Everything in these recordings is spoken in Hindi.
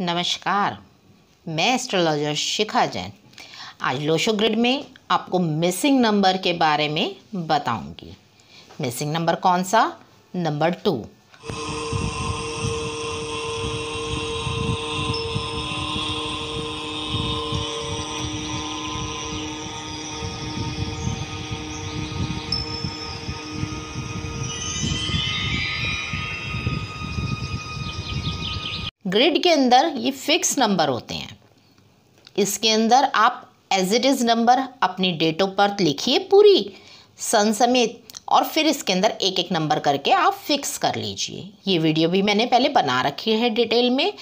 नमस्कार मैं एस्ट्रोलॉजर शिखा जैन आज लोशो ग्रिड में आपको मिसिंग नंबर के बारे में बताऊंगी मिसिंग नंबर कौन सा नंबर टू ग्रिड के अंदर ये फिक्स नंबर होते हैं इसके अंदर आप एज इट इज़ नंबर अपनी डेट ऑफ बर्थ लिखिए पूरी सन समेत और फिर इसके अंदर एक एक नंबर करके आप फिक्स कर लीजिए ये वीडियो भी मैंने पहले बना रखी है डिटेल में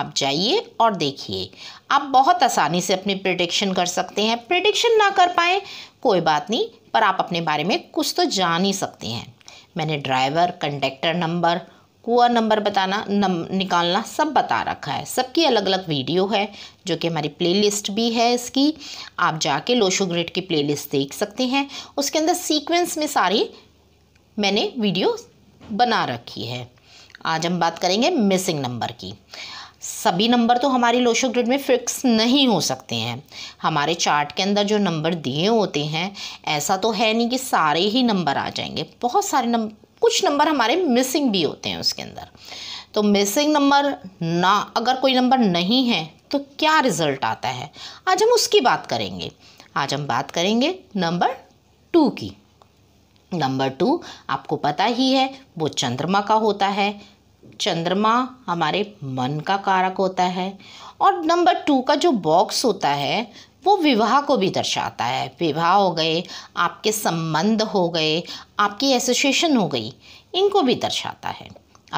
आप जाइए और देखिए आप बहुत आसानी से अपनी प्रिडिक्शन कर सकते हैं प्रिडिक्शन ना कर पाए कोई बात नहीं पर आप अपने बारे में कुछ तो जान ही सकते हैं मैंने ड्राइवर कंडक्टर नंबर कुआ नंबर बताना नम निकालना सब बता रखा है सबकी अलग अलग वीडियो है जो कि हमारी प्लेलिस्ट भी है इसकी आप जाके लोशो ग्रेड की प्लेलिस्ट देख सकते हैं उसके अंदर सीक्वेंस में सारी मैंने वीडियो बना रखी है आज हम बात करेंगे मिसिंग नंबर की सभी नंबर तो हमारी लोशो ग्रिड में फिक्स नहीं हो सकते हैं हमारे चार्ट के अंदर जो नंबर दिए होते हैं ऐसा तो है नहीं कि सारे ही नंबर आ जाएंगे बहुत सारे नंबर कुछ नंबर हमारे मिसिंग भी होते हैं उसके अंदर तो मिसिंग नंबर ना अगर कोई नंबर नहीं है तो क्या रिज़ल्ट आता है आज हम उसकी बात करेंगे आज हम बात करेंगे नंबर टू की नंबर टू आपको पता ही है वो चंद्रमा का होता है चंद्रमा हमारे मन का कारक होता है और नंबर टू का जो बॉक्स होता है वो विवाह को भी दर्शाता है विवाह हो गए आपके संबंध हो गए आपकी एसोसिएशन हो गई इनको भी दर्शाता है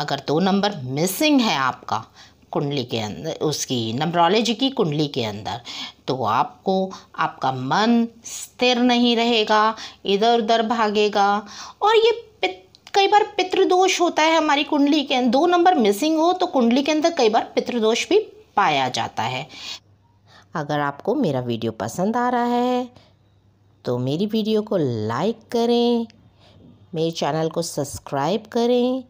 अगर दो नंबर मिसिंग है आपका कुंडली के अंदर उसकी नंबरोलॉजी की कुंडली के अंदर तो आपको आपका मन स्थिर नहीं रहेगा इधर उधर भागेगा और ये कई बार पितृदोष होता है हमारी कुंडली के अंदर दो नंबर मिसिंग हो तो कुंडली के अंदर कई बार पितृदोष भी पाया जाता है अगर आपको मेरा वीडियो पसंद आ रहा है तो मेरी वीडियो को लाइक करें मेरे चैनल को सब्सक्राइब करें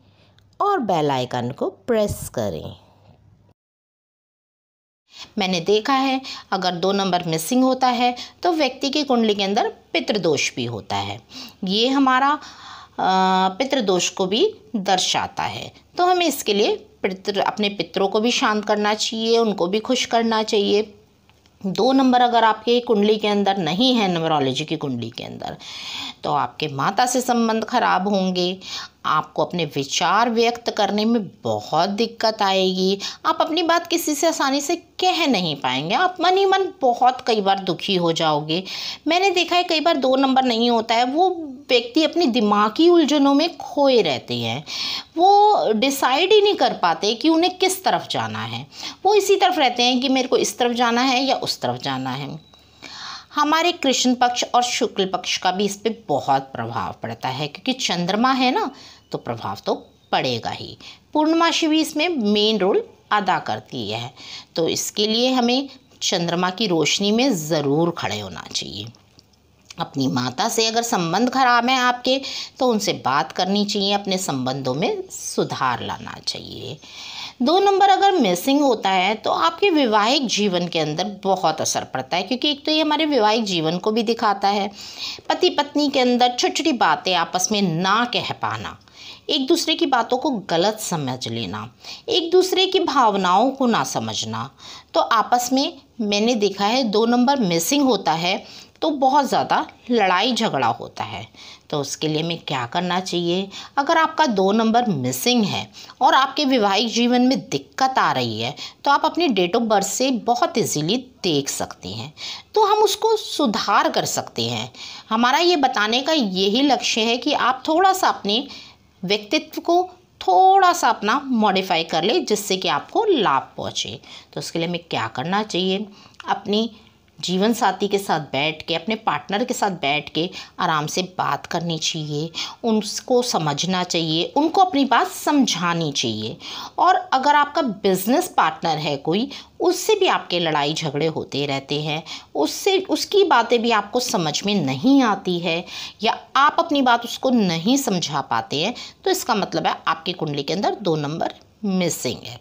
और बेल आइकन को प्रेस करें मैंने देखा है अगर दो नंबर मिसिंग होता है तो व्यक्ति की कुंडली के अंदर पितृदोष भी होता है ये हमारा पितृदोष को भी दर्शाता है तो हमें इसके लिए पितृ अपने पितरों को भी शांत करना चाहिए उनको भी खुश करना चाहिए दो नंबर अगर आपके कुंडली के अंदर नहीं है नमरोलॉजी की कुंडली के अंदर तो आपके माता से संबंध खराब होंगे आपको अपने विचार व्यक्त करने में बहुत दिक्कत आएगी आप अपनी बात किसी से आसानी से कह नहीं पाएंगे आप मन ही मन बहुत कई बार दुखी हो जाओगे मैंने देखा है कई बार दो नंबर नहीं होता है वो व्यक्ति अपनी दिमागी उलझनों में खोए रहते हैं वो डिसाइड ही नहीं कर पाते कि उन्हें किस तरफ जाना है वो इसी तरफ रहते हैं कि मेरे को इस तरफ जाना है या उस तरफ जाना है हमारे कृष्ण पक्ष और शुक्ल पक्ष का भी इस पर बहुत प्रभाव पड़ता है क्योंकि चंद्रमा है ना तो प्रभाव तो पड़ेगा ही पूर्णमाशी भी इसमें मेन रोल अदा करती है तो इसके लिए हमें चंद्रमा की रोशनी में ज़रूर खड़े होना चाहिए अपनी माता से अगर संबंध खराब हैं आपके तो उनसे बात करनी चाहिए अपने संबंधों में सुधार लाना चाहिए दो नंबर अगर मिसिंग होता है तो आपके वैवाहिक जीवन के अंदर बहुत असर पड़ता है क्योंकि एक तो ये हमारे वैवाहिक जीवन को भी दिखाता है पति पत्नी के अंदर छोटी छोटी बातें आपस में ना कह पाना एक दूसरे की बातों को गलत समझ लेना एक दूसरे की भावनाओं को ना समझना तो आपस में मैंने देखा है दो नंबर मिसिंग होता है तो बहुत ज़्यादा लड़ाई झगड़ा होता है तो उसके लिए मैं क्या करना चाहिए अगर आपका दो नंबर मिसिंग है और आपके वैवाहिक जीवन में दिक्कत आ रही है तो आप अपनी डेट ऑफ बर्थ से बहुत इजीली देख सकते हैं तो हम उसको सुधार कर सकते हैं हमारा ये बताने का यही लक्ष्य है कि आप थोड़ा सा अपने व्यक्तित्व को थोड़ा सा अपना मॉडिफाई कर ले जिससे कि आपको लाभ पहुँचे तो उसके लिए हमें क्या करना चाहिए अपनी जीवन साथी के साथ बैठ के अपने पार्टनर के साथ बैठ के आराम से बात करनी चाहिए उनको समझना चाहिए उनको अपनी बात समझानी चाहिए और अगर आपका बिजनेस पार्टनर है कोई उससे भी आपके लड़ाई झगड़े होते रहते हैं उससे उसकी बातें भी आपको समझ में नहीं आती है या आप अपनी बात उसको नहीं समझा पाते हैं तो इसका मतलब है आपकी कुंडली के अंदर दो नंबर मिसिंग है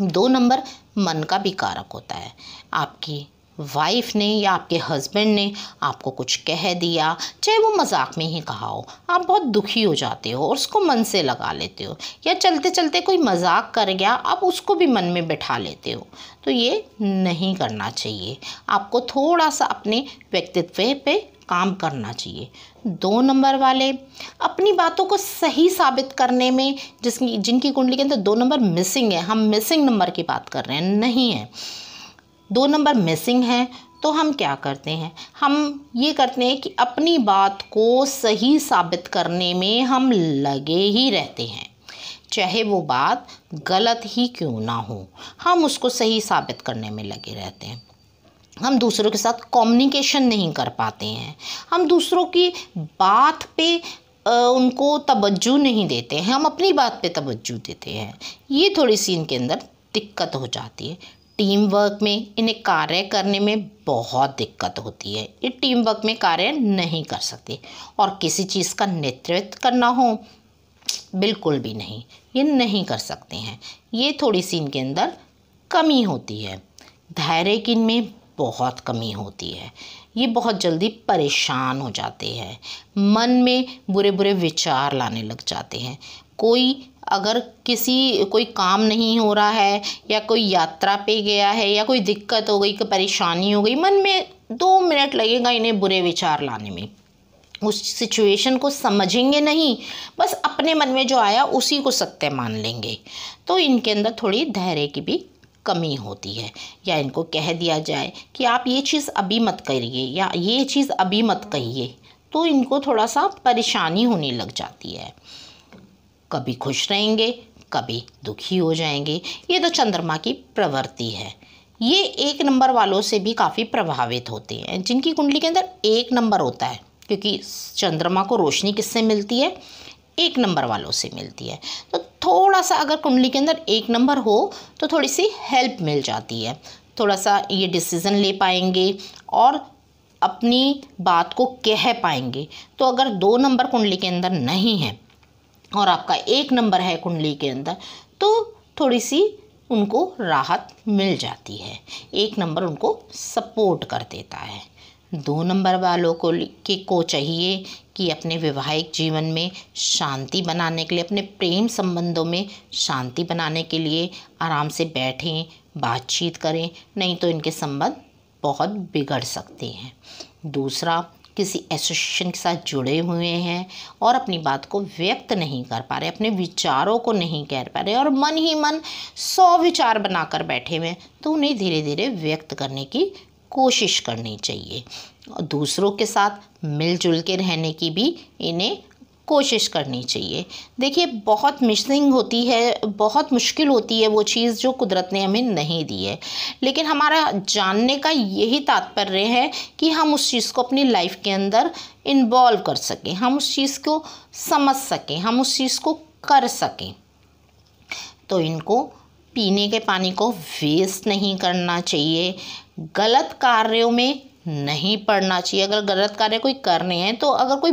दो नंबर मन का भी कारक होता है आपकी वाइफ ने या आपके हस्बैंड ने आपको कुछ कह दिया चाहे वो मजाक में ही कहा हो आप बहुत दुखी हो जाते हो और उसको मन से लगा लेते हो या चलते चलते कोई मजाक कर गया आप उसको भी मन में बैठा लेते हो तो ये नहीं करना चाहिए आपको थोड़ा सा अपने व्यक्तित्व पे काम करना चाहिए दो नंबर वाले अपनी बातों को सही साबित करने में जिसकी जिनकी कुंडली के अंदर दो नंबर मिसिंग है हम मिसिंग नंबर की बात कर रहे हैं नहीं है दो नंबर मिसिंग हैं तो हम क्या करते हैं हम ये करते हैं कि अपनी बात को सही साबित करने में हम लगे ही रहते हैं चाहे वो बात गलत ही क्यों ना हो हम उसको सही साबित करने में लगे रहते हैं हम दूसरों के साथ कम्युनिकेशन नहीं कर पाते हैं हम दूसरों की बात पे उनको तवज्जो नहीं देते हैं हम अपनी बात पे तवज्जो देते हैं ये थोड़ी सी इनके अंदर दिक्कत हो जाती है टीम वर्क में इन्हें कार्य करने में बहुत दिक्कत होती है ये टीम वर्क में कार्य नहीं कर सकते और किसी चीज़ का नेतृत्व करना हो बिल्कुल भी नहीं ये नहीं कर सकते हैं ये थोड़ी सी इनके अंदर कमी होती है धैर्य की इनमें बहुत कमी होती है ये बहुत जल्दी परेशान हो जाते हैं मन में बुरे बुरे विचार लाने लग जाते हैं कोई अगर किसी कोई काम नहीं हो रहा है या कोई यात्रा पे गया है या कोई दिक्कत हो गई कोई परेशानी हो गई मन में दो मिनट लगेगा इन्हें बुरे विचार लाने में उस सिचुएशन को समझेंगे नहीं बस अपने मन में जो आया उसी को सत्य मान लेंगे तो इनके अंदर थोड़ी धैर्य की भी कमी होती है या इनको कह दिया जाए कि आप ये चीज़ अभी मत करिए या ये चीज़ अभी मत कहिए तो इनको थोड़ा सा परेशानी होने लग जाती है कभी खुश रहेंगे कभी दुखी हो जाएंगे ये तो चंद्रमा की प्रवृत्ति है ये एक नंबर वालों से भी काफ़ी प्रभावित होते हैं जिनकी कुंडली के अंदर एक नंबर होता है क्योंकि चंद्रमा को रोशनी किससे मिलती है एक नंबर वालों से मिलती है तो थोड़ा सा अगर कुंडली के अंदर एक नंबर हो तो थोड़ी सी हेल्प मिल जाती है थोड़ा सा ये डिसीज़न ले पाएंगे और अपनी बात को कह पाएंगे तो अगर दो नंबर कुंडली के अंदर नहीं है और आपका एक नंबर है कुंडली के अंदर तो थोड़ी सी उनको राहत मिल जाती है एक नंबर उनको सपोर्ट कर देता है दो नंबर वालों को के को चाहिए कि अपने वैवाहिक जीवन में शांति बनाने के लिए अपने प्रेम संबंधों में शांति बनाने के लिए आराम से बैठें बातचीत करें नहीं तो इनके संबंध बहुत बिगड़ सकते हैं दूसरा किसी एसोसिएशन के साथ जुड़े हुए हैं और अपनी बात को व्यक्त नहीं कर पा रहे अपने विचारों को नहीं कह पा रहे और मन ही मन सौ विचार बनाकर बैठे हुए तो उन्हें धीरे धीरे व्यक्त करने की कोशिश करनी चाहिए और दूसरों के साथ मिलजुल के रहने की भी इन्हें कोशिश करनी चाहिए देखिए बहुत मिसिंग होती है बहुत मुश्किल होती है वो चीज़ जो कुदरत ने हमें नहीं दी है लेकिन हमारा जानने का यही तात्पर्य है कि हम उस चीज़ को अपनी लाइफ के अंदर इन्वॉल्व कर सकें हम उस चीज़ को समझ सकें हम उस चीज़ को कर सकें तो इनको पीने के पानी को वेस्ट नहीं करना चाहिए गलत कार्यों में नहीं पढ़ना चाहिए अगर गलत कार्य कोई कर रहे हैं तो अगर कोई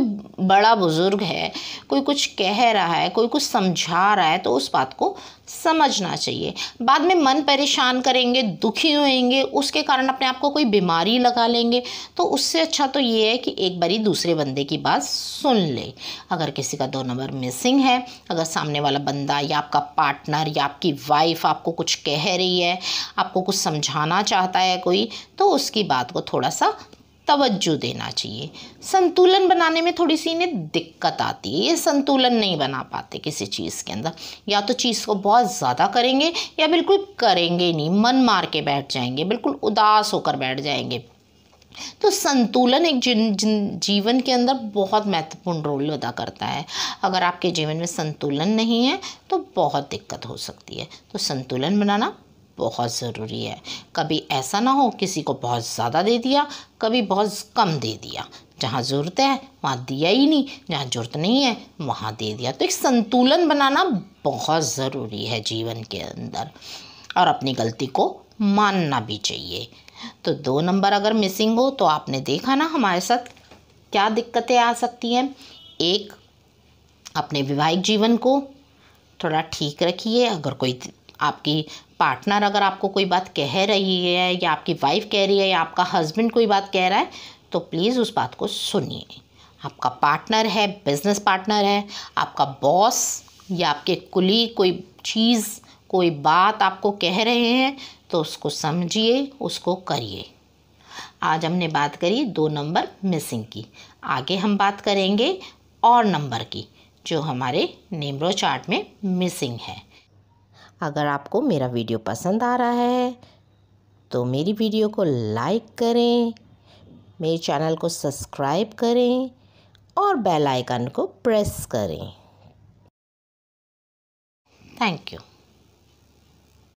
बड़ा बुज़ुर्ग है कोई कुछ कह रहा है कोई कुछ समझा रहा है तो उस बात को समझना चाहिए बाद में मन परेशान करेंगे दुखी होएंगे उसके कारण अपने आप को कोई बीमारी लगा लेंगे तो उससे अच्छा तो ये है कि एक बारी दूसरे बंदे की बात सुन ले अगर किसी का दो नंबर मिसिंग है अगर सामने वाला बंदा या आपका पार्टनर या आपकी वाइफ आपको कुछ कह रही है आपको कुछ समझाना चाहता है कोई तो उसकी बात को थोड़ा सा तवज्जो देना चाहिए संतुलन बनाने में थोड़ी सी इन्हें दिक्कत आती है ये संतुलन नहीं बना पाते किसी चीज़ के अंदर या तो चीज़ को बहुत ज़्यादा करेंगे या बिल्कुल करेंगे नहीं मन मार के बैठ जाएंगे बिल्कुल उदास होकर बैठ जाएंगे तो संतुलन एक जिन, जिन जीवन के अंदर बहुत महत्वपूर्ण रोल अदा करता है अगर आपके जीवन में संतुलन नहीं है तो बहुत दिक्कत हो सकती है तो संतुलन बनाना बहुत ज़रूरी है कभी ऐसा ना हो किसी को बहुत ज़्यादा दे दिया कभी बहुत कम दे दिया जहाँ ज़रूरत है वहाँ दिया ही नहीं जहाँ ज़रूरत नहीं है वहाँ दे दिया तो एक संतुलन बनाना बहुत ज़रूरी है जीवन के अंदर और अपनी गलती को मानना भी चाहिए तो दो नंबर अगर मिसिंग हो तो आपने देखा ना हमारे साथ क्या दिक्कतें आ सकती हैं एक अपने वैवाहिक जीवन को थोड़ा ठीक रखिए अगर कोई आपकी पार्टनर अगर आपको कोई बात कह रही है या आपकी वाइफ कह रही है या आपका हस्बैंड कोई बात कह रहा है तो प्लीज़ उस बात को सुनिए आपका पार्टनर है बिजनेस पार्टनर है आपका बॉस या आपके कुली कोई चीज़ कोई बात आपको कह रहे हैं तो उसको समझिए उसको करिए आज हमने बात करी दो नंबर मिसिंग की आगे हम बात करेंगे और नंबर की जो हमारे नेमरो चार्ट में मिसिंग है अगर आपको मेरा वीडियो पसंद आ रहा है तो मेरी वीडियो को लाइक करें मेरे चैनल को सब्सक्राइब करें और बेल आइकन को प्रेस करें थैंक यू